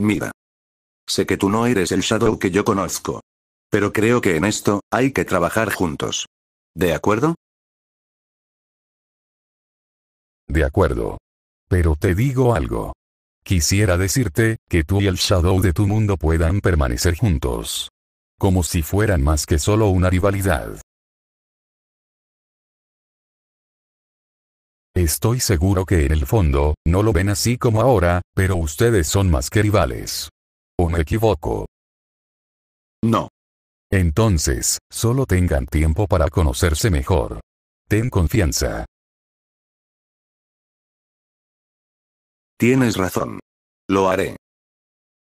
Mira. Sé que tú no eres el Shadow que yo conozco. Pero creo que en esto, hay que trabajar juntos. ¿De acuerdo? De acuerdo. Pero te digo algo. Quisiera decirte, que tú y el Shadow de tu mundo puedan permanecer juntos. Como si fueran más que solo una rivalidad. Estoy seguro que en el fondo, no lo ven así como ahora, pero ustedes son más que rivales. ¿O me equivoco? No. Entonces, solo tengan tiempo para conocerse mejor. Ten confianza. Tienes razón. Lo haré.